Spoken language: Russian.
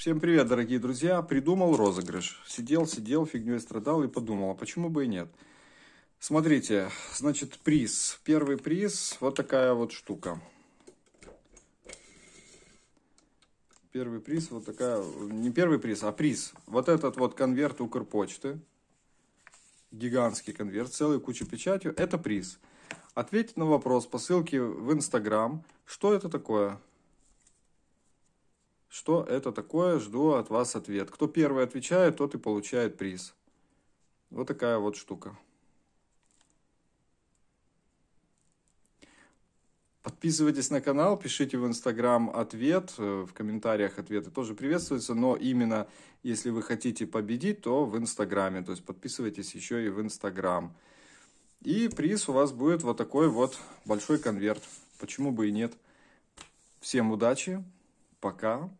Всем привет, дорогие друзья! Придумал розыгрыш. Сидел, сидел, фигней страдал и подумал, а почему бы и нет? Смотрите, значит, приз. Первый приз, вот такая вот штука. Первый приз, вот такая, не первый приз, а приз. Вот этот вот конверт Укрпочты. Гигантский конверт, целую кучу печатью. Это приз. Ответить на вопрос по ссылке в Инстаграм. Что это такое? Что это такое? Жду от вас ответ. Кто первый отвечает, тот и получает приз. Вот такая вот штука. Подписывайтесь на канал, пишите в Инстаграм ответ, э, в комментариях ответы тоже приветствуются, но именно если вы хотите победить, то в Инстаграме, то есть подписывайтесь еще и в Инстаграм. И приз у вас будет вот такой вот большой конверт, почему бы и нет. Всем удачи, пока.